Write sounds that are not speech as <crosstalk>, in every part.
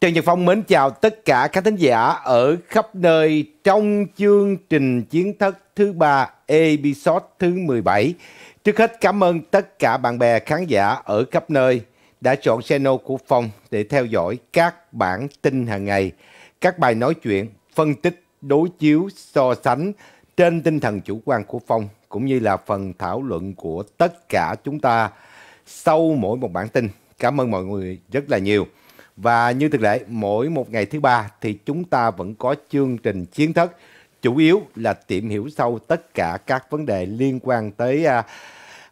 Trần Nhật Phong mến chào tất cả các thính giả ở khắp nơi trong chương trình Chiến thất thứ 3, episode thứ 17. Trước hết cảm ơn tất cả bạn bè khán giả ở khắp nơi đã chọn channel của Phong để theo dõi các bản tin hàng ngày, các bài nói chuyện, phân tích, đối chiếu, so sánh trên tinh thần chủ quan của Phong cũng như là phần thảo luận của tất cả chúng ta sau mỗi một bản tin. Cảm ơn mọi người rất là nhiều. Và như thực lệ, mỗi một ngày thứ ba thì chúng ta vẫn có chương trình chiến thức chủ yếu là tìm hiểu sâu tất cả các vấn đề liên quan tới uh,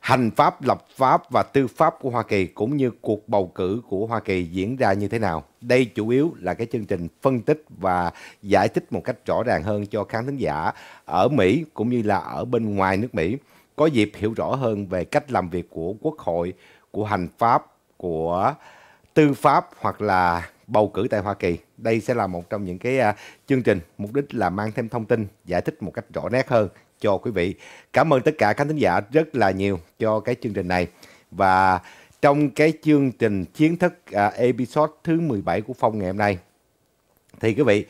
hành pháp, lập pháp và tư pháp của Hoa Kỳ cũng như cuộc bầu cử của Hoa Kỳ diễn ra như thế nào. Đây chủ yếu là cái chương trình phân tích và giải thích một cách rõ ràng hơn cho khán thính giả ở Mỹ cũng như là ở bên ngoài nước Mỹ có dịp hiểu rõ hơn về cách làm việc của Quốc hội, của hành pháp, của tư pháp hoặc là bầu cử tại Hoa Kỳ. Đây sẽ là một trong những cái à, chương trình mục đích là mang thêm thông tin, giải thích một cách rõ nét hơn cho quý vị. Cảm ơn tất cả khán thính giả rất là nhiều cho cái chương trình này. Và trong cái chương trình chiến thức à, episode thứ 17 của Phong ngày hôm nay thì quý vị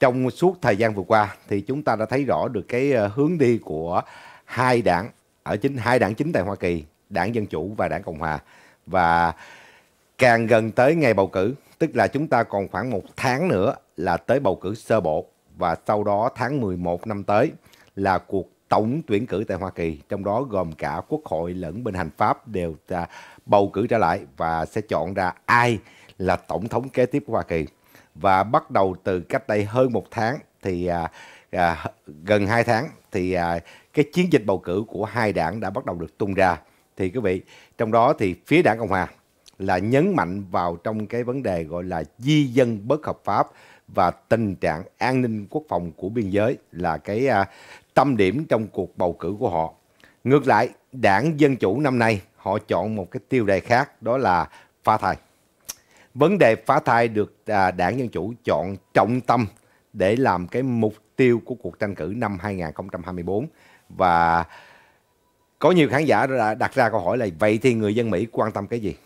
trong suốt thời gian vừa qua thì chúng ta đã thấy rõ được cái à, hướng đi của hai đảng ở chính hai đảng chính tại Hoa Kỳ, Đảng Dân chủ và Đảng Cộng hòa và càng gần tới ngày bầu cử, tức là chúng ta còn khoảng một tháng nữa là tới bầu cử sơ bộ và sau đó tháng 11 năm tới là cuộc tổng tuyển cử tại Hoa Kỳ, trong đó gồm cả Quốc hội lẫn bên hành pháp đều bầu cử trở lại và sẽ chọn ra ai là tổng thống kế tiếp của Hoa Kỳ. Và bắt đầu từ cách đây hơn một tháng thì à, à, gần hai tháng thì à, cái chiến dịch bầu cử của hai đảng đã bắt đầu được tung ra. Thì quý vị, trong đó thì phía đảng Cộng hòa là nhấn mạnh vào trong cái vấn đề gọi là di dân bất hợp pháp và tình trạng an ninh quốc phòng của biên giới là cái à, tâm điểm trong cuộc bầu cử của họ. Ngược lại, đảng Dân Chủ năm nay họ chọn một cái tiêu đề khác đó là phá thai. Vấn đề phá thai được à, đảng Dân Chủ chọn trọng tâm để làm cái mục tiêu của cuộc tranh cử năm 2024 và có nhiều khán giả đã đặt ra câu hỏi là vậy thì người dân Mỹ quan tâm cái gì?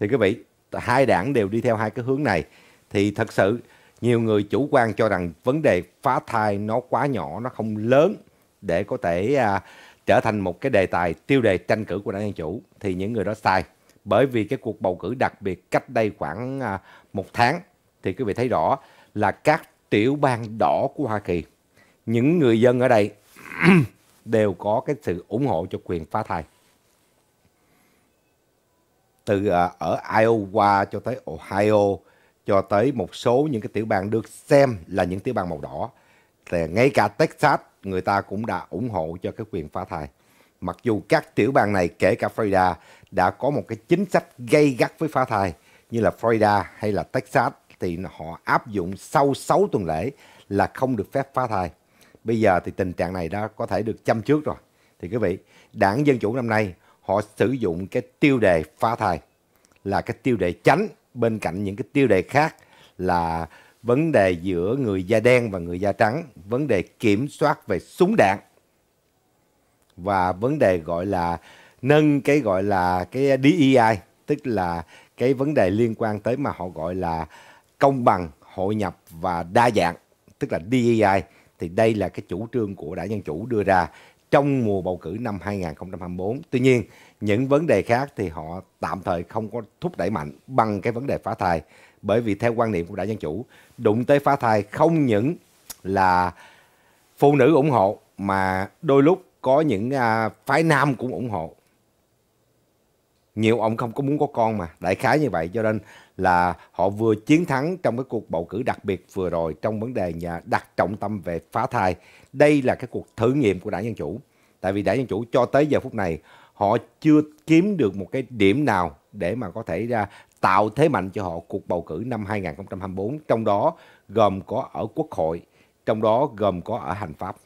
thì quý vị hai đảng đều đi theo hai cái hướng này thì thật sự nhiều người chủ quan cho rằng vấn đề phá thai nó quá nhỏ nó không lớn để có thể à, trở thành một cái đề tài tiêu đề tranh cử của đảng Dân Chủ thì những người đó sai bởi vì cái cuộc bầu cử đặc biệt cách đây khoảng à, một tháng thì quý vị thấy rõ là các tiểu bang đỏ của Hoa Kỳ những người dân ở đây <clears throat> đều có cái sự ủng hộ cho quyền phá thai từ à, ở Iowa cho tới Ohio cho tới một số những cái tiểu bang được xem là những tiểu bang màu đỏ thì ngay cả Texas người ta cũng đã ủng hộ cho cái quyền phá thai mặc dù các tiểu bang này kể cả Florida đã có một cái chính sách gây gắt với phá thai như là Florida hay là Texas thì họ áp dụng sau 6 tuần lễ là không được phép phá thai bây giờ thì tình trạng này đã có thể được chăm trước rồi thì quý vị đảng dân chủ năm nay họ sử dụng cái tiêu đề phá thai là cái tiêu đề chánh bên cạnh những cái tiêu đề khác là vấn đề giữa người da đen và người da trắng, vấn đề kiểm soát về súng đạn và vấn đề gọi là nâng cái gọi là cái DEI, tức là cái vấn đề liên quan tới mà họ gọi là công bằng, hội nhập và đa dạng, tức là DEI thì đây là cái chủ trương của đảng dân chủ đưa ra trong mùa bầu cử năm 2024. Tuy nhiên, những vấn đề khác thì họ tạm thời không có thúc đẩy mạnh bằng cái vấn đề phá thai. Bởi vì theo quan niệm của đảng Dân Chủ, đụng tới phá thai không những là phụ nữ ủng hộ mà đôi lúc có những à, phái nam cũng ủng hộ nhiều ông không có muốn có con mà đại khái như vậy cho nên là họ vừa chiến thắng trong cái cuộc bầu cử đặc biệt vừa rồi trong vấn đề nhà đặt trọng tâm về phá thai. Đây là cái cuộc thử nghiệm của đảng Dân Chủ. Tại vì đảng Dân Chủ cho tới giờ phút này họ chưa kiếm được một cái điểm nào để mà có thể ra tạo thế mạnh cho họ cuộc bầu cử năm 2024 trong đó gồm có ở quốc hội trong đó gồm có ở hành pháp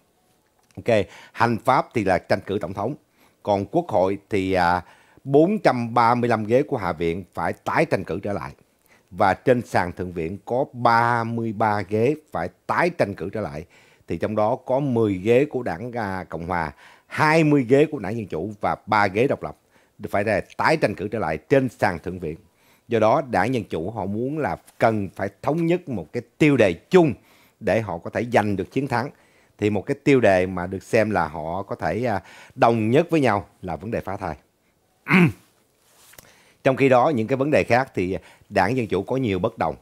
ok hành pháp thì là tranh cử tổng thống còn quốc hội thì à, 435 ghế của Hạ viện phải tái tranh cử trở lại. Và trên sàn Thượng viện có 33 ghế phải tái tranh cử trở lại. Thì trong đó có 10 ghế của đảng à, Cộng Hòa, 20 ghế của đảng Dân Chủ và 3 ghế độc lập. Phải là tái tranh cử trở lại trên sàn Thượng viện. Do đó đảng Dân Chủ họ muốn là cần phải thống nhất một cái tiêu đề chung để họ có thể giành được chiến thắng. Thì một cái tiêu đề mà được xem là họ có thể à, đồng nhất với nhau là vấn đề phá thai. <clears throat> Trong khi đó, những cái vấn đề khác thì đảng Dân Chủ có nhiều bất đồng.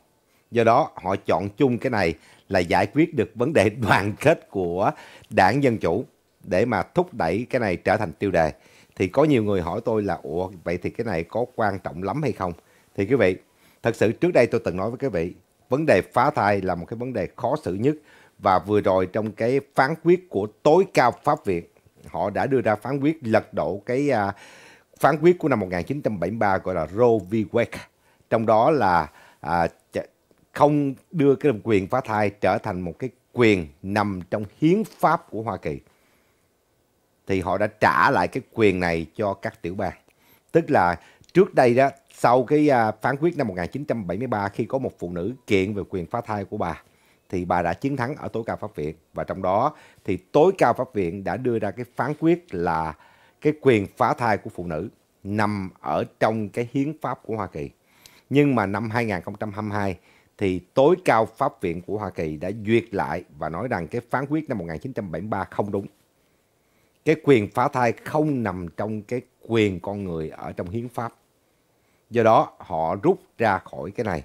Do đó, họ chọn chung cái này là giải quyết được vấn đề <laughs> đoàn kết của đảng Dân Chủ để mà thúc đẩy cái này trở thành tiêu đề. Thì có nhiều người hỏi tôi là, ủa vậy thì cái này có quan trọng lắm hay không? Thì quý vị, thật sự trước đây tôi từng nói với quý vị, vấn đề phá thai là một cái vấn đề khó xử nhất và vừa rồi trong cái phán quyết của tối cao pháp viện họ đã đưa ra phán quyết lật đổ cái uh, phán quyết của năm 1973 gọi là Roe v. Wade. Trong đó là à, không đưa cái quyền phá thai trở thành một cái quyền nằm trong hiến pháp của Hoa Kỳ. Thì họ đã trả lại cái quyền này cho các tiểu bang. Tức là trước đây đó, sau cái à, phán quyết năm 1973 khi có một phụ nữ kiện về quyền phá thai của bà, thì bà đã chiến thắng ở tối cao pháp viện. Và trong đó thì tối cao pháp viện đã đưa ra cái phán quyết là cái quyền phá thai của phụ nữ nằm ở trong cái hiến pháp của Hoa Kỳ. Nhưng mà năm 2022 thì tối cao pháp viện của Hoa Kỳ đã duyệt lại và nói rằng cái phán quyết năm 1973 không đúng. Cái quyền phá thai không nằm trong cái quyền con người ở trong hiến pháp. Do đó họ rút ra khỏi cái này.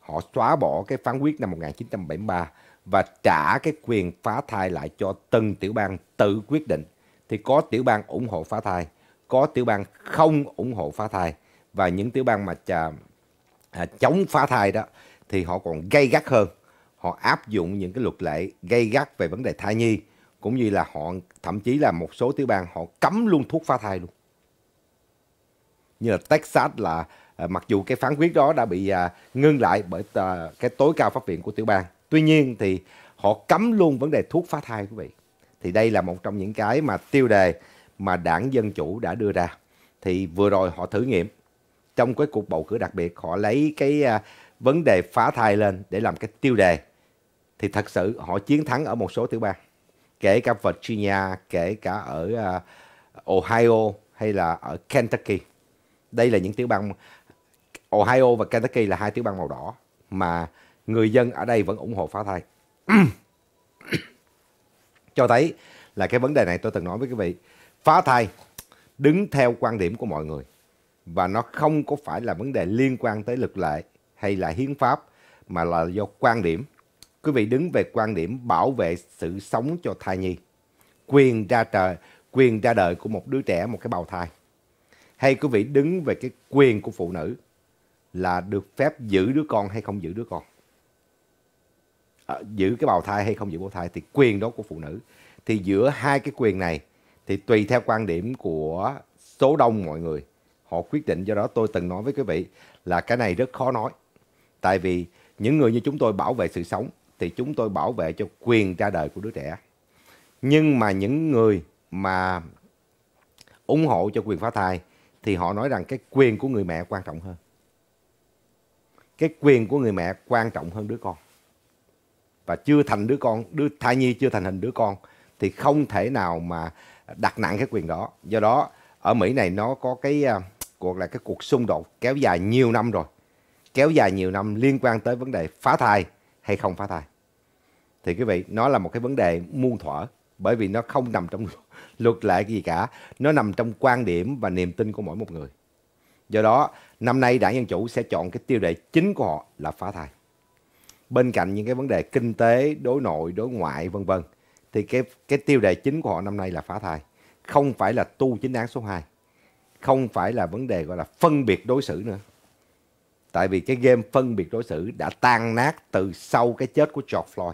Họ xóa bỏ cái phán quyết năm 1973 và trả cái quyền phá thai lại cho từng tiểu bang tự quyết định thì có tiểu bang ủng hộ phá thai, có tiểu bang không ủng hộ phá thai và những tiểu bang mà chà, à, chống phá thai đó thì họ còn gây gắt hơn. Họ áp dụng những cái luật lệ gây gắt về vấn đề thai nhi cũng như là họ thậm chí là một số tiểu bang họ cấm luôn thuốc phá thai luôn. Như là Texas là à, mặc dù cái phán quyết đó đã bị à, ngưng lại bởi à, cái tối cao pháp viện của tiểu bang. Tuy nhiên thì họ cấm luôn vấn đề thuốc phá thai quý vị thì đây là một trong những cái mà tiêu đề mà đảng Dân Chủ đã đưa ra. Thì vừa rồi họ thử nghiệm trong cái cuộc bầu cử đặc biệt họ lấy cái à, vấn đề phá thai lên để làm cái tiêu đề. Thì thật sự họ chiến thắng ở một số tiểu bang, kể cả Virginia, kể cả ở à, Ohio hay là ở Kentucky. Đây là những tiểu bang Ohio và Kentucky là hai tiểu bang màu đỏ mà người dân ở đây vẫn ủng hộ phá thai cho thấy là cái vấn đề này tôi từng nói với quý vị phá thai đứng theo quan điểm của mọi người và nó không có phải là vấn đề liên quan tới lực lệ hay là hiến pháp mà là do quan điểm quý vị đứng về quan điểm bảo vệ sự sống cho thai nhi quyền ra trời quyền ra đời của một đứa trẻ một cái bào thai hay quý vị đứng về cái quyền của phụ nữ là được phép giữ đứa con hay không giữ đứa con Ờ, giữ cái bào thai hay không giữ bào thai thì quyền đó của phụ nữ thì giữa hai cái quyền này thì tùy theo quan điểm của số đông mọi người họ quyết định do đó tôi từng nói với quý vị là cái này rất khó nói tại vì những người như chúng tôi bảo vệ sự sống thì chúng tôi bảo vệ cho quyền ra đời của đứa trẻ nhưng mà những người mà ủng hộ cho quyền phá thai thì họ nói rằng cái quyền của người mẹ quan trọng hơn cái quyền của người mẹ quan trọng hơn đứa con và chưa thành đứa con đứa thai nhi chưa thành hình đứa con thì không thể nào mà đặt nặng cái quyền đó do đó ở mỹ này nó có cái gọi à, là cái cuộc xung đột kéo dài nhiều năm rồi kéo dài nhiều năm liên quan tới vấn đề phá thai hay không phá thai thì quý vị nó là một cái vấn đề muôn thuở bởi vì nó không nằm trong <laughs> luật lệ gì cả nó nằm trong quan điểm và niềm tin của mỗi một người do đó năm nay đảng dân chủ sẽ chọn cái tiêu đề chính của họ là phá thai bên cạnh những cái vấn đề kinh tế, đối nội, đối ngoại vân vân thì cái cái tiêu đề chính của họ năm nay là phá thai, không phải là tu chính án số 2. Không phải là vấn đề gọi là phân biệt đối xử nữa. Tại vì cái game phân biệt đối xử đã tan nát từ sau cái chết của George Floyd.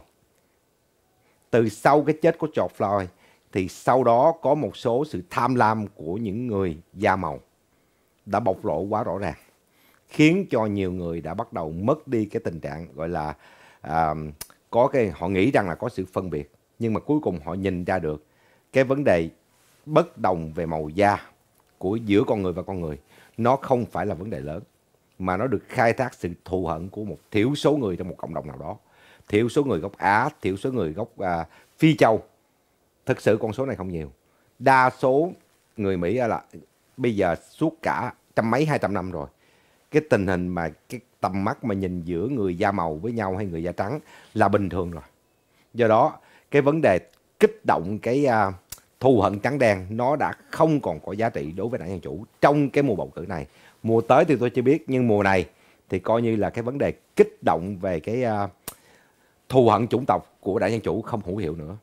Từ sau cái chết của George Floyd thì sau đó có một số sự tham lam của những người da màu đã bộc lộ quá rõ ràng khiến cho nhiều người đã bắt đầu mất đi cái tình trạng gọi là à, có cái họ nghĩ rằng là có sự phân biệt nhưng mà cuối cùng họ nhìn ra được cái vấn đề bất đồng về màu da của giữa con người và con người nó không phải là vấn đề lớn mà nó được khai thác sự thù hận của một thiểu số người trong một cộng đồng nào đó thiểu số người gốc Á thiểu số người gốc à, Phi Châu thực sự con số này không nhiều đa số người Mỹ là bây giờ suốt cả trăm mấy hai trăm năm rồi cái tình hình mà cái tầm mắt mà nhìn giữa người da màu với nhau hay người da trắng là bình thường rồi. Do đó, cái vấn đề kích động cái uh, thù hận trắng đen nó đã không còn có giá trị đối với đảng Dân Chủ trong cái mùa bầu cử này. Mùa tới thì tôi chưa biết, nhưng mùa này thì coi như là cái vấn đề kích động về cái uh, thù hận chủng tộc của đảng Dân Chủ không hữu hiệu nữa.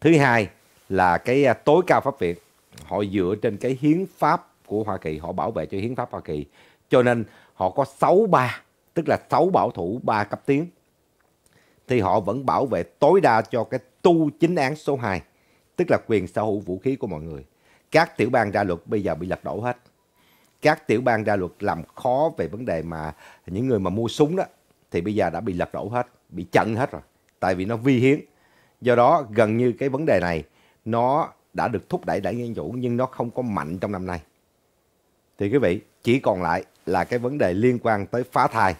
Thứ hai là cái uh, tối cao pháp viện, họ dựa trên cái hiến pháp của Hoa Kỳ, họ bảo vệ cho hiến pháp Hoa Kỳ cho nên họ có 6 ba, tức là 6 bảo thủ ba cấp tiến. Thì họ vẫn bảo vệ tối đa cho cái tu chính án số 2, tức là quyền sở hữu vũ khí của mọi người. Các tiểu bang ra luật bây giờ bị lật đổ hết. Các tiểu bang ra luật làm khó về vấn đề mà những người mà mua súng đó, thì bây giờ đã bị lật đổ hết, bị chặn hết rồi. Tại vì nó vi hiến. Do đó gần như cái vấn đề này nó đã được thúc đẩy đại nhân chủ nhưng nó không có mạnh trong năm nay. Thì quý vị chỉ còn lại là cái vấn đề liên quan tới phá thai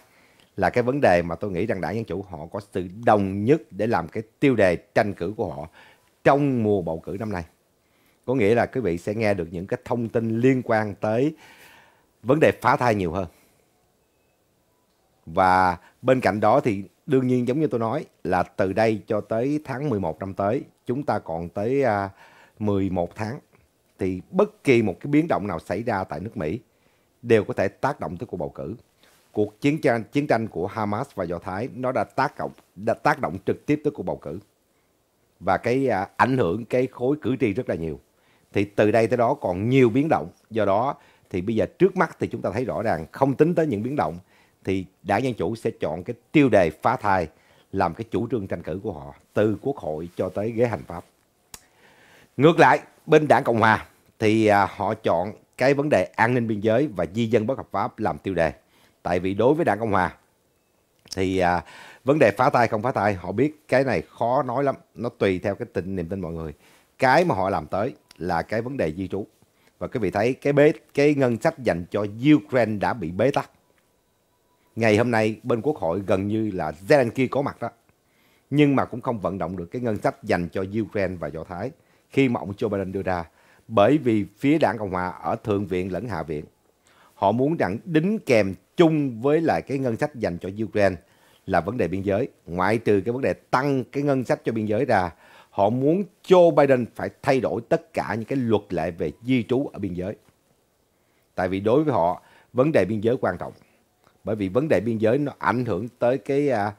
là cái vấn đề mà tôi nghĩ rằng đảng Dân Chủ họ có sự đồng nhất để làm cái tiêu đề tranh cử của họ trong mùa bầu cử năm nay. Có nghĩa là quý vị sẽ nghe được những cái thông tin liên quan tới vấn đề phá thai nhiều hơn. Và bên cạnh đó thì đương nhiên giống như tôi nói là từ đây cho tới tháng 11 năm tới chúng ta còn tới 11 à, tháng thì bất kỳ một cái biến động nào xảy ra tại nước Mỹ đều có thể tác động tới cuộc bầu cử. Cuộc chiến tranh chiến tranh của Hamas và Do Thái nó đã tác động đã tác động trực tiếp tới cuộc bầu cử và cái à, ảnh hưởng cái khối cử tri rất là nhiều. Thì từ đây tới đó còn nhiều biến động. Do đó thì bây giờ trước mắt thì chúng ta thấy rõ ràng không tính tới những biến động thì đảng Dân Chủ sẽ chọn cái tiêu đề phá thai làm cái chủ trương tranh cử của họ từ quốc hội cho tới ghế hành pháp. Ngược lại, bên đảng Cộng Hòa thì à, họ chọn cái vấn đề an ninh biên giới và di dân bất hợp pháp làm tiêu đề. Tại vì đối với Đảng Cộng Hòa thì à, vấn đề phá thai không phá thai họ biết cái này khó nói lắm, nó tùy theo cái tình niềm tin mọi người. Cái mà họ làm tới là cái vấn đề di trú. Và quý vị thấy cái bế cái ngân sách dành cho Ukraine đã bị bế tắc. Ngày hôm nay bên Quốc hội gần như là Zelensky có mặt đó. Nhưng mà cũng không vận động được cái ngân sách dành cho Ukraine và Do Thái khi mà ông Joe Biden đưa ra bởi vì phía đảng Cộng Hòa ở Thượng viện lẫn Hạ viện. Họ muốn đặng đính kèm chung với lại cái ngân sách dành cho Ukraine là vấn đề biên giới. Ngoại trừ cái vấn đề tăng cái ngân sách cho biên giới ra, họ muốn Joe Biden phải thay đổi tất cả những cái luật lệ về di trú ở biên giới. Tại vì đối với họ, vấn đề biên giới quan trọng. Bởi vì vấn đề biên giới nó ảnh hưởng tới cái uh,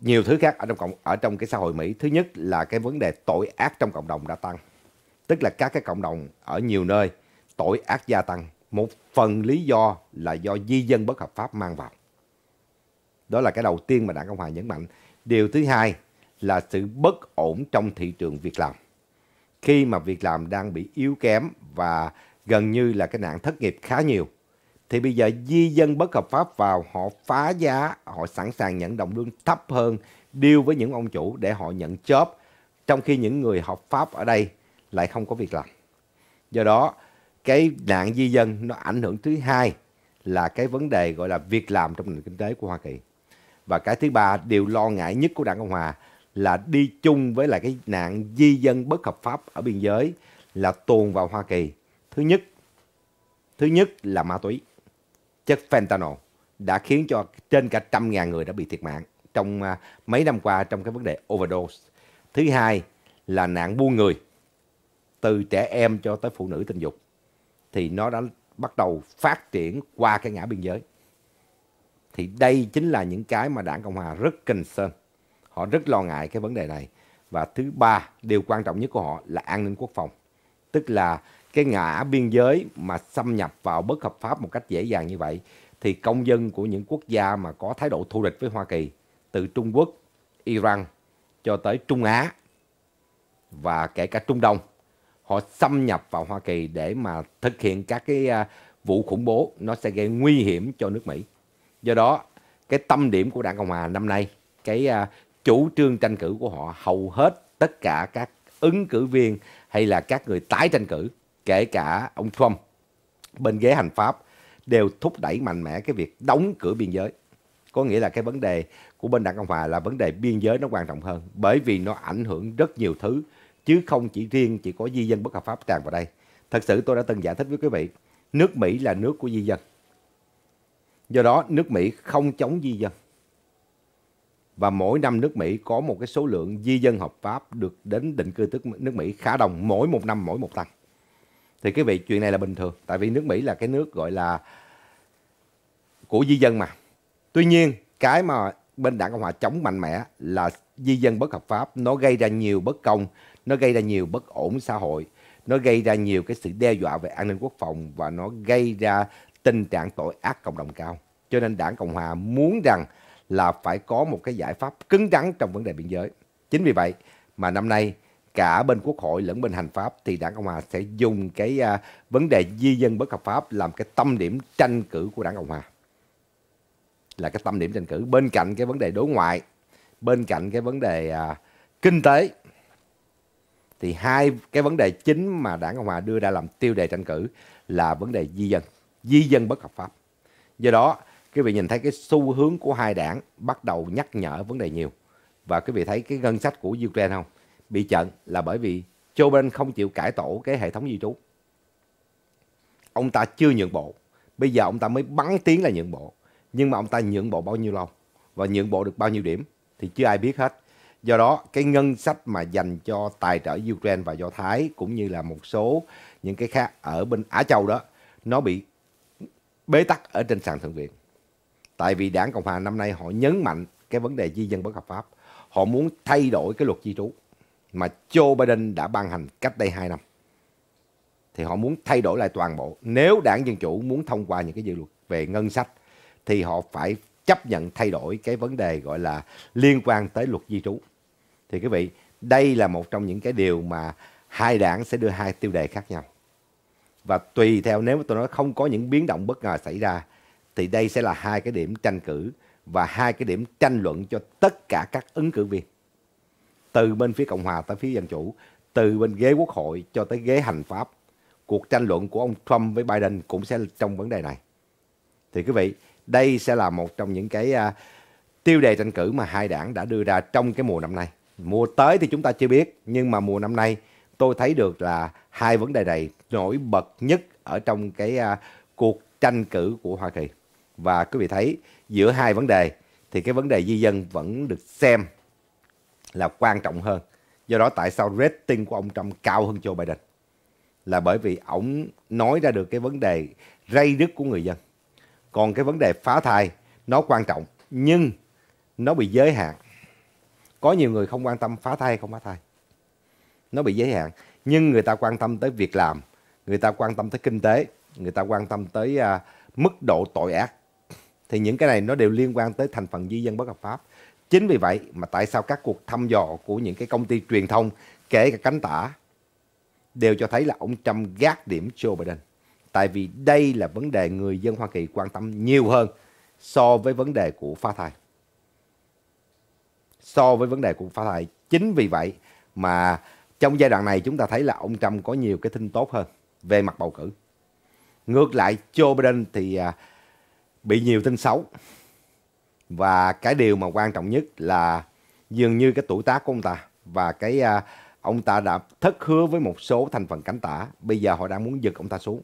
nhiều thứ khác ở trong cộng ở trong cái xã hội Mỹ. Thứ nhất là cái vấn đề tội ác trong cộng đồng đã tăng tức là các cái cộng đồng ở nhiều nơi tội ác gia tăng. Một phần lý do là do di dân bất hợp pháp mang vào. Đó là cái đầu tiên mà Đảng Cộng Hòa nhấn mạnh. Điều thứ hai là sự bất ổn trong thị trường việc làm. Khi mà việc làm đang bị yếu kém và gần như là cái nạn thất nghiệp khá nhiều, thì bây giờ di dân bất hợp pháp vào họ phá giá, họ sẵn sàng nhận đồng lương thấp hơn, điêu với những ông chủ để họ nhận chớp. Trong khi những người hợp pháp ở đây lại không có việc làm. Do đó, cái nạn di dân nó ảnh hưởng thứ hai là cái vấn đề gọi là việc làm trong nền kinh tế của Hoa Kỳ. Và cái thứ ba, điều lo ngại nhất của Đảng Cộng Hòa là đi chung với lại cái nạn di dân bất hợp pháp ở biên giới là tuồn vào Hoa Kỳ. Thứ nhất, thứ nhất là ma túy, chất fentanyl đã khiến cho trên cả trăm ngàn người đã bị thiệt mạng trong à, mấy năm qua trong cái vấn đề overdose. Thứ hai là nạn buôn người từ trẻ em cho tới phụ nữ tình dục thì nó đã bắt đầu phát triển qua cái ngã biên giới. Thì đây chính là những cái mà đảng Cộng Hòa rất concern. Họ rất lo ngại cái vấn đề này. Và thứ ba, điều quan trọng nhất của họ là an ninh quốc phòng. Tức là cái ngã biên giới mà xâm nhập vào bất hợp pháp một cách dễ dàng như vậy thì công dân của những quốc gia mà có thái độ thù địch với Hoa Kỳ từ Trung Quốc, Iran cho tới Trung Á và kể cả Trung Đông họ xâm nhập vào Hoa Kỳ để mà thực hiện các cái à, vụ khủng bố nó sẽ gây nguy hiểm cho nước Mỹ. Do đó, cái tâm điểm của Đảng Cộng hòa năm nay, cái à, chủ trương tranh cử của họ hầu hết tất cả các ứng cử viên hay là các người tái tranh cử, kể cả ông Trump bên ghế hành pháp đều thúc đẩy mạnh mẽ cái việc đóng cửa biên giới. Có nghĩa là cái vấn đề của bên Đảng Cộng hòa là vấn đề biên giới nó quan trọng hơn bởi vì nó ảnh hưởng rất nhiều thứ chứ không chỉ riêng chỉ có di dân bất hợp pháp tràn vào đây. Thật sự tôi đã từng giải thích với quý vị, nước Mỹ là nước của di dân. Do đó nước Mỹ không chống di dân. Và mỗi năm nước Mỹ có một cái số lượng di dân hợp pháp được đến định cư tức nước Mỹ khá đồng mỗi một năm mỗi một tăng. Thì quý vị chuyện này là bình thường tại vì nước Mỹ là cái nước gọi là của di dân mà. Tuy nhiên cái mà bên đảng Cộng Hòa chống mạnh mẽ là di dân bất hợp pháp nó gây ra nhiều bất công nó gây ra nhiều bất ổn xã hội nó gây ra nhiều cái sự đe dọa về an ninh quốc phòng và nó gây ra tình trạng tội ác cộng đồng cao cho nên đảng cộng hòa muốn rằng là phải có một cái giải pháp cứng rắn trong vấn đề biên giới chính vì vậy mà năm nay cả bên quốc hội lẫn bên hành pháp thì đảng cộng hòa sẽ dùng cái uh, vấn đề di dân bất hợp pháp làm cái tâm điểm tranh cử của đảng cộng hòa là cái tâm điểm tranh cử bên cạnh cái vấn đề đối ngoại bên cạnh cái vấn đề uh, kinh tế thì hai cái vấn đề chính mà đảng cộng hòa đưa ra làm tiêu đề tranh cử là vấn đề di dân di dân bất hợp pháp do đó quý vị nhìn thấy cái xu hướng của hai đảng bắt đầu nhắc nhở vấn đề nhiều và quý vị thấy cái ngân sách của ukraine không bị chặn là bởi vì joe biden không chịu cải tổ cái hệ thống di trú ông ta chưa nhượng bộ bây giờ ông ta mới bắn tiếng là nhượng bộ nhưng mà ông ta nhượng bộ bao nhiêu lâu và nhượng bộ được bao nhiêu điểm thì chưa ai biết hết Do đó, cái ngân sách mà dành cho tài trợ Ukraine và Do Thái cũng như là một số những cái khác ở bên Á Châu đó, nó bị bế tắc ở trên sàn thượng viện. Tại vì đảng Cộng hòa năm nay họ nhấn mạnh cái vấn đề di dân bất hợp pháp. Họ muốn thay đổi cái luật di trú mà Joe Biden đã ban hành cách đây 2 năm. Thì họ muốn thay đổi lại toàn bộ. Nếu đảng Dân Chủ muốn thông qua những cái dự luật về ngân sách thì họ phải chấp nhận thay đổi cái vấn đề gọi là liên quan tới luật di trú thì quý vị, đây là một trong những cái điều mà hai đảng sẽ đưa hai tiêu đề khác nhau. Và tùy theo nếu tôi nói không có những biến động bất ngờ xảy ra thì đây sẽ là hai cái điểm tranh cử và hai cái điểm tranh luận cho tất cả các ứng cử viên. Từ bên phía Cộng hòa tới phía Dân chủ, từ bên ghế Quốc hội cho tới ghế hành pháp. Cuộc tranh luận của ông Trump với Biden cũng sẽ trong vấn đề này. Thì quý vị, đây sẽ là một trong những cái uh, tiêu đề tranh cử mà hai đảng đã đưa ra trong cái mùa năm nay. Mùa tới thì chúng ta chưa biết, nhưng mà mùa năm nay tôi thấy được là hai vấn đề này nổi bật nhất ở trong cái uh, cuộc tranh cử của Hoa Kỳ. Và quý vị thấy giữa hai vấn đề thì cái vấn đề di dân vẫn được xem là quan trọng hơn. Do đó tại sao rating của ông Trump cao hơn Joe Biden? Là bởi vì ông nói ra được cái vấn đề rây rứt của người dân. Còn cái vấn đề phá thai nó quan trọng nhưng nó bị giới hạn có nhiều người không quan tâm phá thai không phá thai nó bị giới hạn nhưng người ta quan tâm tới việc làm người ta quan tâm tới kinh tế người ta quan tâm tới à, mức độ tội ác thì những cái này nó đều liên quan tới thành phần di dân bất hợp pháp chính vì vậy mà tại sao các cuộc thăm dò của những cái công ty truyền thông kể cả cánh tả đều cho thấy là ông Trump gác điểm Joe Biden tại vì đây là vấn đề người dân Hoa Kỳ quan tâm nhiều hơn so với vấn đề của phá thai so với vấn đề của phát thải. Chính vì vậy mà trong giai đoạn này chúng ta thấy là ông Trump có nhiều cái tin tốt hơn về mặt bầu cử. Ngược lại Joe Biden thì à, bị nhiều tin xấu. Và cái điều mà quan trọng nhất là dường như cái tuổi tác của ông ta và cái à, ông ta đã thất hứa với một số thành phần cánh tả. Bây giờ họ đang muốn giật ông ta xuống.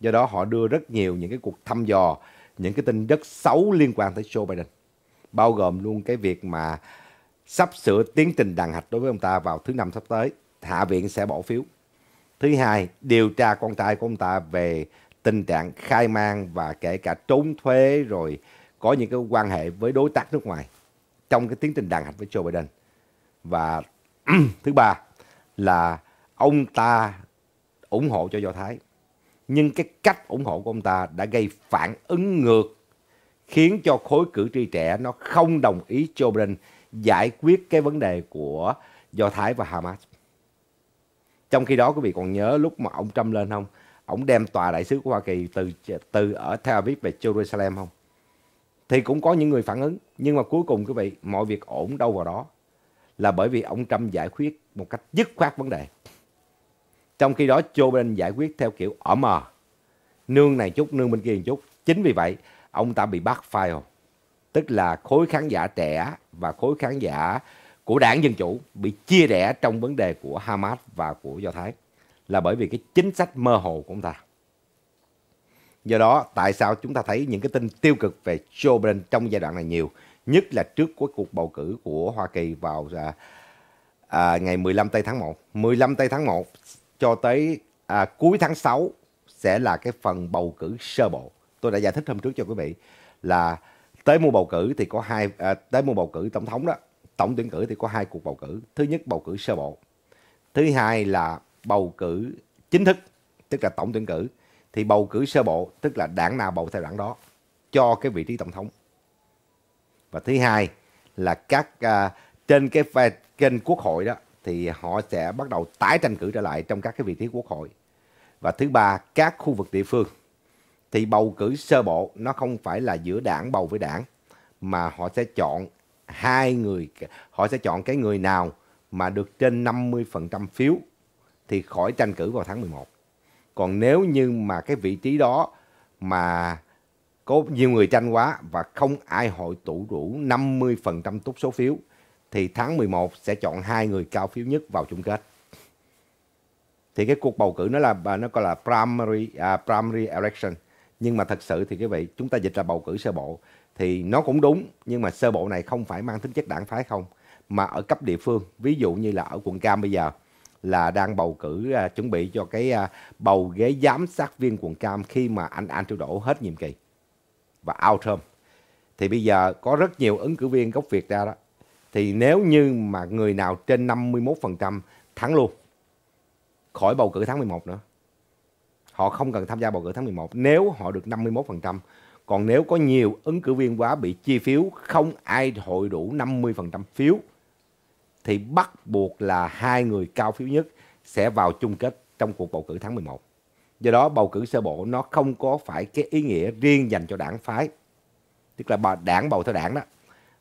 Do đó họ đưa rất nhiều những cái cuộc thăm dò, những cái tin rất xấu liên quan tới Joe Biden. Bao gồm luôn cái việc mà sắp sửa tiến trình đàn hạch đối với ông ta vào thứ năm sắp tới. Hạ viện sẽ bỏ phiếu. Thứ hai, điều tra con trai của ông ta về tình trạng khai mang và kể cả trốn thuế rồi có những cái quan hệ với đối tác nước ngoài trong cái tiến trình đàn hạch với Joe Biden. Và <clears throat> thứ ba là ông ta ủng hộ cho Do Thái. Nhưng cái cách ủng hộ của ông ta đã gây phản ứng ngược khiến cho khối cử tri trẻ nó không đồng ý Joe Biden giải quyết cái vấn đề của Do Thái và Hamas. Trong khi đó quý vị còn nhớ lúc mà ông Trump lên không? Ông đem tòa đại sứ của Hoa Kỳ từ từ ở Tel Aviv về Jerusalem không? Thì cũng có những người phản ứng, nhưng mà cuối cùng quý vị, mọi việc ổn đâu vào đó là bởi vì ông Trump giải quyết một cách dứt khoát vấn đề. Trong khi đó Joe Biden giải quyết theo kiểu ở mờ, nương này chút, nương bên kia chút. Chính vì vậy, ông ta bị bắt file tức là khối khán giả trẻ và khối khán giả của đảng Dân Chủ bị chia rẽ trong vấn đề của Hamas và của Do Thái là bởi vì cái chính sách mơ hồ của ông ta. Do đó, tại sao chúng ta thấy những cái tin tiêu cực về Joe Biden trong giai đoạn này nhiều, nhất là trước của cuộc bầu cử của Hoa Kỳ vào à, à, ngày 15 tây tháng 1. 15 tây tháng 1 cho tới à, cuối tháng 6 sẽ là cái phần bầu cử sơ bộ. Tôi đã giải thích hôm trước cho quý vị là tới mùa bầu cử thì có hai à, tới mùa bầu cử tổng thống đó tổng tuyển cử thì có hai cuộc bầu cử thứ nhất bầu cử sơ bộ thứ hai là bầu cử chính thức tức là tổng tuyển cử thì bầu cử sơ bộ tức là đảng nào bầu theo đảng đó cho cái vị trí tổng thống và thứ hai là các à, trên cái kênh quốc hội đó thì họ sẽ bắt đầu tái tranh cử trở lại trong các cái vị trí quốc hội và thứ ba các khu vực địa phương thì bầu cử sơ bộ nó không phải là giữa đảng bầu với đảng mà họ sẽ chọn hai người họ sẽ chọn cái người nào mà được trên 50% phiếu thì khỏi tranh cử vào tháng 11. Còn nếu như mà cái vị trí đó mà có nhiều người tranh quá và không ai hội tụ đủ 50% túc số phiếu thì tháng 11 sẽ chọn hai người cao phiếu nhất vào chung kết. Thì cái cuộc bầu cử nó là nó gọi là primary uh, primary election nhưng mà thật sự thì quý vị chúng ta dịch là bầu cử sơ bộ thì nó cũng đúng nhưng mà sơ bộ này không phải mang tính chất đảng phái không mà ở cấp địa phương ví dụ như là ở quận cam bây giờ là đang bầu cử à, chuẩn bị cho cái à, bầu ghế giám sát viên quận cam khi mà anh anh Triều Đổ hết nhiệm kỳ và out term thì bây giờ có rất nhiều ứng cử viên gốc Việt ra đó thì nếu như mà người nào trên 51% thắng luôn khỏi bầu cử tháng 11 nữa họ không cần tham gia bầu cử tháng 11 nếu họ được 51%. Còn nếu có nhiều ứng cử viên quá bị chi phiếu không ai hội đủ 50% phiếu thì bắt buộc là hai người cao phiếu nhất sẽ vào chung kết trong cuộc bầu cử tháng 11. Do đó bầu cử sơ bộ nó không có phải cái ý nghĩa riêng dành cho đảng phái. Tức là đảng bầu theo đảng đó.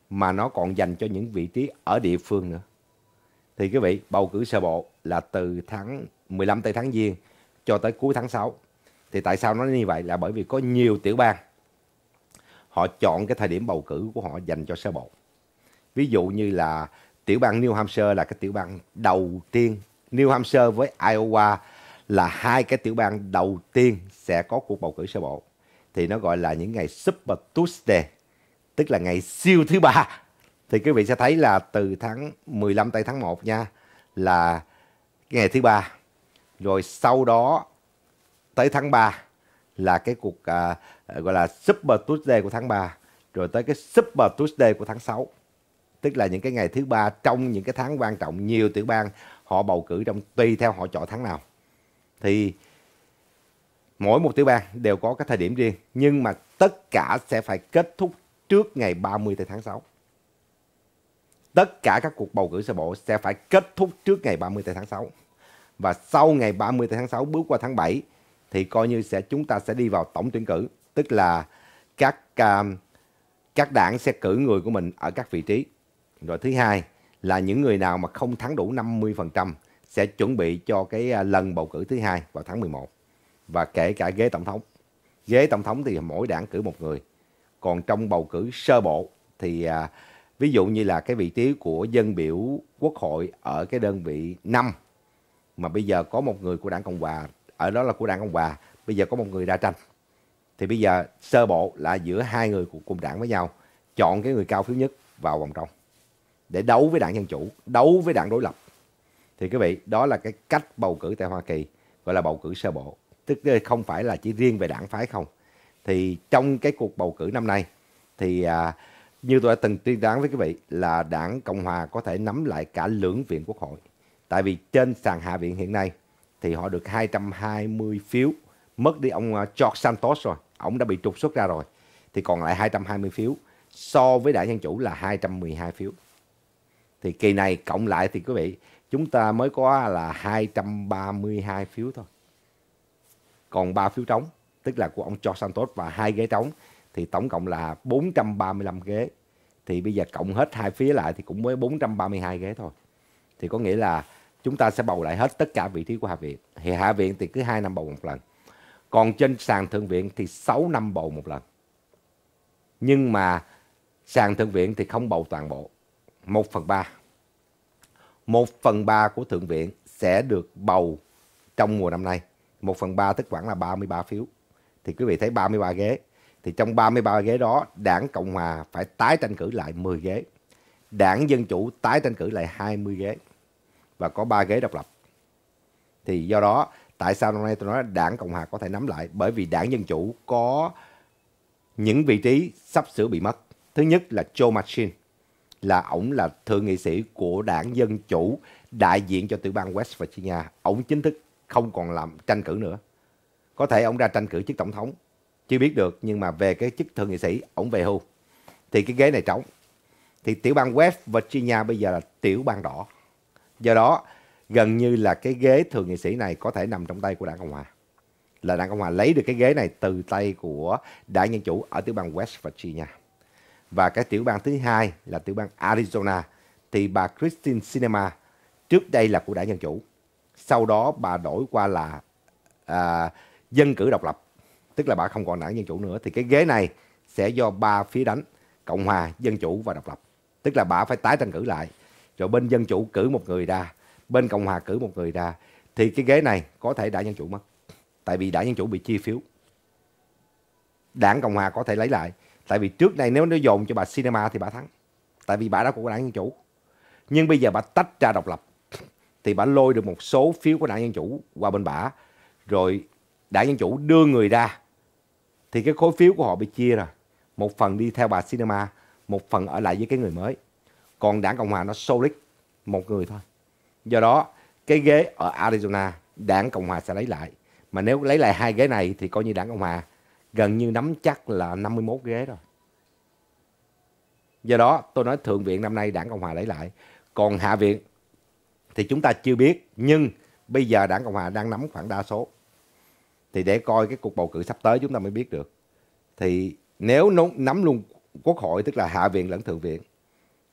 Mà nó còn dành cho những vị trí ở địa phương nữa. Thì quý vị, bầu cử sơ bộ là từ tháng 15 tới tháng Giêng cho tới cuối tháng 6. Thì tại sao nó như vậy là bởi vì có nhiều tiểu bang họ chọn cái thời điểm bầu cử của họ dành cho sơ bộ. Ví dụ như là tiểu bang New Hampshire là cái tiểu bang đầu tiên, New Hampshire với Iowa là hai cái tiểu bang đầu tiên sẽ có cuộc bầu cử sơ bộ. Thì nó gọi là những ngày Super Tuesday, tức là ngày siêu thứ ba. Thì quý vị sẽ thấy là từ tháng 15 tới tháng 1 nha là ngày thứ ba rồi sau đó tới tháng 3 là cái cuộc à, gọi là Super Tuesday của tháng 3 rồi tới cái Super Tuesday của tháng 6 tức là những cái ngày thứ ba trong những cái tháng quan trọng nhiều tiểu bang họ bầu cử trong tùy theo họ chọn tháng nào thì mỗi một tiểu bang đều có cái thời điểm riêng nhưng mà tất cả sẽ phải kết thúc trước ngày 30 tháng 6 tất cả các cuộc bầu cử sơ bộ sẽ phải kết thúc trước ngày 30 tháng 6 và sau ngày 30 tháng 6 bước qua tháng 7 thì coi như sẽ chúng ta sẽ đi vào tổng tuyển cử, tức là các um, các đảng sẽ cử người của mình ở các vị trí. Rồi thứ hai là những người nào mà không thắng đủ 50% sẽ chuẩn bị cho cái à, lần bầu cử thứ hai vào tháng 11 và kể cả ghế tổng thống. Ghế tổng thống thì mỗi đảng cử một người. Còn trong bầu cử sơ bộ thì à, ví dụ như là cái vị trí của dân biểu quốc hội ở cái đơn vị 5 mà bây giờ có một người của đảng cộng hòa ở đó là của đảng cộng hòa bây giờ có một người ra tranh thì bây giờ sơ bộ là giữa hai người của cùng đảng với nhau chọn cái người cao phiếu nhất vào vòng trong để đấu với đảng dân chủ đấu với đảng đối lập thì quý vị đó là cái cách bầu cử tại hoa kỳ gọi là bầu cử sơ bộ tức là không phải là chỉ riêng về đảng phái không thì trong cái cuộc bầu cử năm nay thì à, như tôi đã từng tiên đoán với quý vị là đảng cộng hòa có thể nắm lại cả lưỡng viện quốc hội Tại vì trên sàn Hạ viện hiện nay thì họ được 220 phiếu, mất đi ông à, George Santos rồi, ông đã bị trục xuất ra rồi. Thì còn lại 220 phiếu, so với đại dân chủ là 212 phiếu. Thì kỳ này cộng lại thì quý vị, chúng ta mới có là 232 phiếu thôi. Còn 3 phiếu trống, tức là của ông George Santos và hai ghế trống thì tổng cộng là 435 ghế. Thì bây giờ cộng hết hai phía lại thì cũng mới 432 ghế thôi. Thì có nghĩa là chúng ta sẽ bầu lại hết tất cả vị trí của hạ viện thì hạ viện thì cứ hai năm bầu một lần còn trên sàn thượng viện thì 6 năm bầu một lần nhưng mà sàn thượng viện thì không bầu toàn bộ 1 phần 3 1 phần 3 của thượng viện sẽ được bầu trong mùa năm nay 1 phần 3 tức khoảng là 33 phiếu thì quý vị thấy 33 ghế thì trong 33 ghế đó đảng Cộng Hòa phải tái tranh cử lại 10 ghế đảng Dân Chủ tái tranh cử lại 20 ghế và có ba ghế độc lập. Thì do đó tại sao hôm nay tôi nói đảng Cộng hòa có thể nắm lại bởi vì đảng Dân Chủ có những vị trí sắp sửa bị mất. Thứ nhất là Joe Manchin là ổng là thượng nghị sĩ của đảng Dân Chủ đại diện cho tiểu bang West Virginia. Ổng chính thức không còn làm tranh cử nữa. Có thể ổng ra tranh cử chức tổng thống. Chưa biết được nhưng mà về cái chức thượng nghị sĩ ổng về hưu. Thì cái ghế này trống. Thì tiểu bang West Virginia bây giờ là tiểu bang đỏ. Do đó, gần như là cái ghế thượng nghị sĩ này có thể nằm trong tay của đảng Cộng Hòa. Là đảng Cộng Hòa lấy được cái ghế này từ tay của đảng Dân Chủ ở tiểu bang West Virginia. Và cái tiểu bang thứ hai là tiểu bang Arizona thì bà Christine Sinema trước đây là của đảng Dân Chủ. Sau đó bà đổi qua là à, dân cử độc lập, tức là bà không còn đảng Dân Chủ nữa. Thì cái ghế này sẽ do ba phía đánh, Cộng Hòa, Dân Chủ và Độc lập. Tức là bà phải tái tranh cử lại rồi bên dân chủ cử một người ra bên cộng hòa cử một người ra thì cái ghế này có thể đảng dân chủ mất tại vì đảng dân chủ bị chia phiếu đảng cộng hòa có thể lấy lại tại vì trước này nếu nó dồn cho bà cinema thì bà thắng tại vì bà đã của đảng dân chủ nhưng bây giờ bà tách ra độc lập thì bà lôi được một số phiếu của đảng dân chủ qua bên bà rồi đảng dân chủ đưa người ra thì cái khối phiếu của họ bị chia rồi một phần đi theo bà cinema một phần ở lại với cái người mới còn đảng cộng hòa nó solid một người thôi do đó cái ghế ở arizona đảng cộng hòa sẽ lấy lại mà nếu lấy lại hai ghế này thì coi như đảng cộng hòa gần như nắm chắc là 51 ghế rồi do đó tôi nói thượng viện năm nay đảng cộng hòa lấy lại còn hạ viện thì chúng ta chưa biết nhưng bây giờ đảng cộng hòa đang nắm khoảng đa số thì để coi cái cuộc bầu cử sắp tới chúng ta mới biết được thì nếu nắm luôn quốc hội tức là hạ viện lẫn thượng viện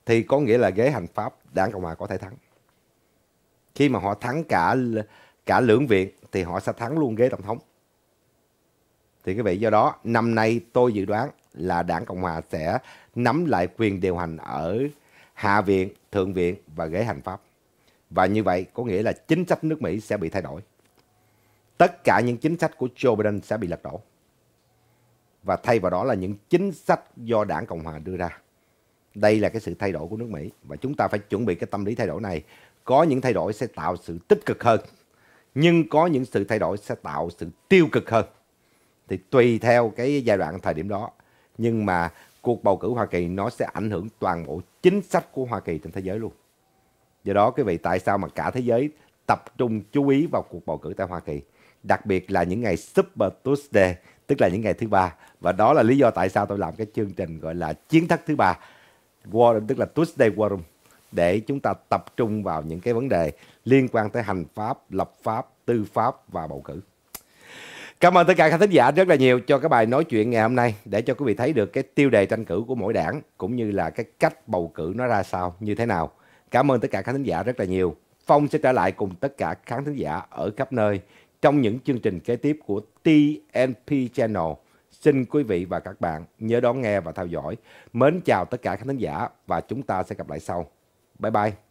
thì có nghĩa là ghế hành pháp đảng cộng hòa có thể thắng khi mà họ thắng cả cả lưỡng viện thì họ sẽ thắng luôn ghế tổng thống thì cái vị do đó năm nay tôi dự đoán là đảng cộng hòa sẽ nắm lại quyền điều hành ở hạ viện thượng viện và ghế hành pháp và như vậy có nghĩa là chính sách nước mỹ sẽ bị thay đổi tất cả những chính sách của joe biden sẽ bị lật đổ và thay vào đó là những chính sách do đảng cộng hòa đưa ra đây là cái sự thay đổi của nước Mỹ và chúng ta phải chuẩn bị cái tâm lý thay đổi này có những thay đổi sẽ tạo sự tích cực hơn nhưng có những sự thay đổi sẽ tạo sự tiêu cực hơn thì tùy theo cái giai đoạn thời điểm đó nhưng mà cuộc bầu cử Hoa Kỳ nó sẽ ảnh hưởng toàn bộ chính sách của Hoa Kỳ trên thế giới luôn do đó quý vị tại sao mà cả thế giới tập trung chú ý vào cuộc bầu cử tại Hoa Kỳ đặc biệt là những ngày Super Tuesday tức là những ngày thứ ba và đó là lý do tại sao tôi làm cái chương trình gọi là chiến thắng thứ ba quorum tức là Tuesday quorum để chúng ta tập trung vào những cái vấn đề liên quan tới hành pháp, lập pháp, tư pháp và bầu cử. Cảm ơn tất cả các thính giả rất là nhiều cho cái bài nói chuyện ngày hôm nay để cho quý vị thấy được cái tiêu đề tranh cử của mỗi đảng cũng như là cái cách bầu cử nó ra sao, như thế nào. Cảm ơn tất cả các thính giả rất là nhiều. Phong sẽ trở lại cùng tất cả khán thính giả ở khắp nơi trong những chương trình kế tiếp của TNP Channel Xin quý vị và các bạn nhớ đón nghe và theo dõi. Mến chào tất cả khán giả và chúng ta sẽ gặp lại sau. Bye bye.